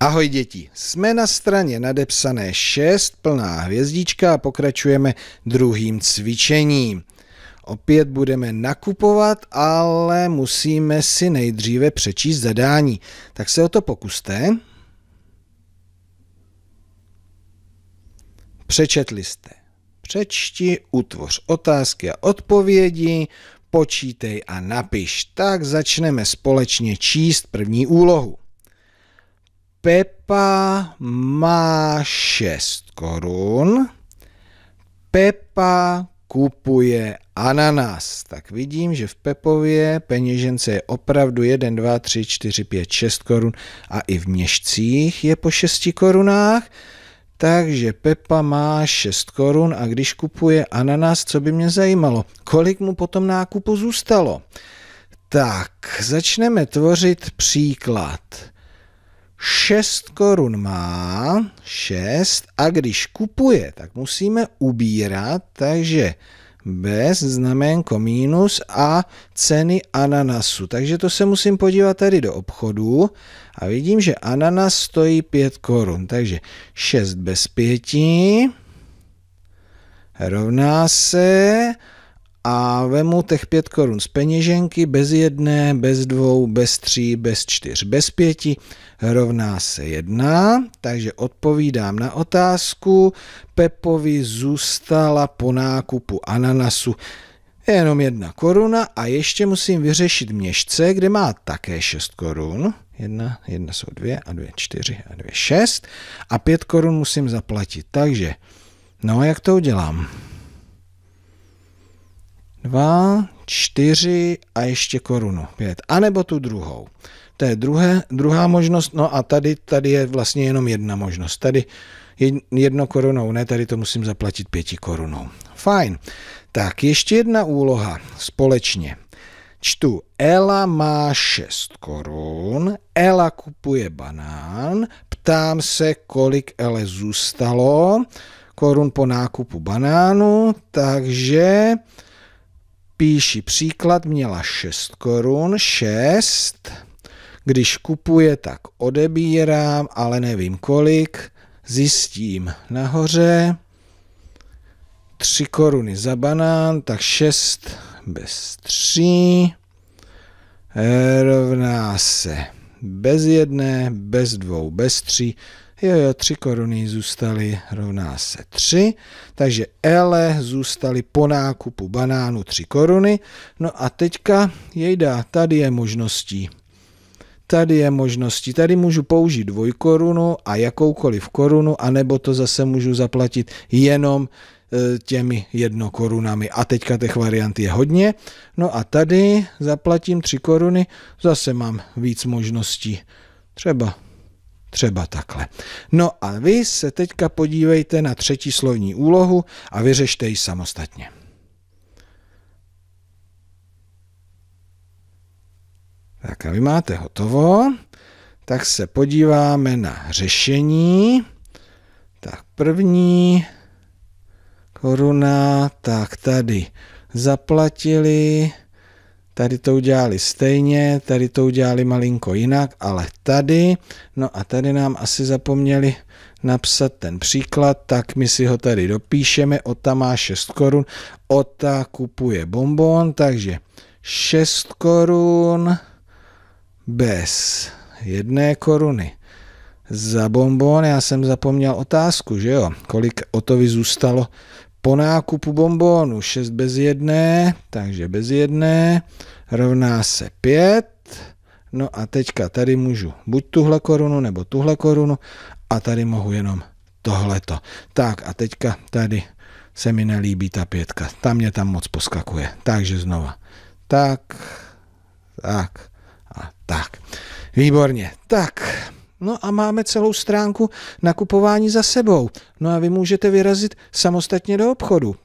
Ahoj děti, jsme na straně nadepsané 6, plná hvězdička a pokračujeme druhým cvičením. Opět budeme nakupovat, ale musíme si nejdříve přečíst zadání. Tak se o to pokuste. Přečetli jste. Přečti, utvoř otázky a odpovědi, počítej a napiš. Tak začneme společně číst první úlohu. Pepa má 6 korun. Pepa kupuje ananas. Tak vidím, že v Pepově peněžence je opravdu 1, 2, 3, 4, 5, 6 korun a i v měšcích je po 6 korunách. Takže Pepa má 6 korun a když kupuje ananas, co by mě zajímalo, kolik mu potom nákupu zůstalo? Tak, začneme tvořit příklad. 6 korun má, 6, a když kupuje, tak musíme ubírat, takže bez znamenko minus a ceny ananasu. Takže to se musím podívat tady do obchodu a vidím, že ananas stojí 5 korun, takže 6 bez 5 rovná se a vemu těch pět korun z peněženky bez jedné, bez dvou, bez tří, bez čtyř, bez pěti, rovná se jedna, takže odpovídám na otázku, Pepovi zůstala po nákupu ananasu jenom jedna koruna a ještě musím vyřešit měšce, kde má také 6 korun. Jedna, jedna jsou dvě a dvě čtyři a dvě šest a pět korun musím zaplatit. Takže, no jak to udělám? dva, čtyři a ještě korunu, pět. A nebo tu druhou. To je druhé, druhá možnost, no a tady, tady je vlastně jenom jedna možnost. Tady jedno korunou, ne, tady to musím zaplatit pěti korunou. Fajn. Tak, ještě jedna úloha společně. Čtu, Ela má 6 korun, Ela kupuje banán, ptám se, kolik Ele zůstalo korun po nákupu banánu, takže píši příklad, měla 6 korun, 6, když kupuje, tak odebírám, ale nevím kolik, zjistím nahoře, 3 koruny za banán, tak 6 bez 3 eh, rovná se bez jedné, bez dvou, bez tří, Jo, jo, 3 koruny zůstaly rovná se 3, takže L zůstaly po nákupu banánu 3 koruny. No a teďka jejda, tady je možností. Tady je možností, tady můžu použít dvojkorunu a jakoukoliv korunu, anebo to zase můžu zaplatit jenom e, těmi jednokorunami. A teďka těch variant je hodně. No a tady zaplatím 3 koruny, zase mám víc možností. Třeba Třeba takhle. No a vy se teďka podívejte na třetí slovní úlohu a vyřešte ji samostatně. Tak a vy máte hotovo, tak se podíváme na řešení. Tak první koruna, tak tady zaplatili, tady to udělali stejně, tady to udělali malinko jinak, ale tady, no a tady nám asi zapomněli napsat ten příklad, tak my si ho tady dopíšeme, Ota má 6 korun, Ota kupuje bonbon, takže 6 korun bez jedné koruny za bonbon, já jsem zapomněl otázku, že jo, kolik Otovi zůstalo po nákupu bombónu 6 bez jedné, takže bez jedné, rovná se 5. No a teďka tady můžu buď tuhle korunu nebo tuhle korunu a tady mohu jenom tohleto. Tak a teďka tady se mi nelíbí ta pětka, ta mě tam moc poskakuje. Takže znova. Tak, tak a tak. Výborně. Tak, No a máme celou stránku nakupování za sebou. No a vy můžete vyrazit samostatně do obchodu.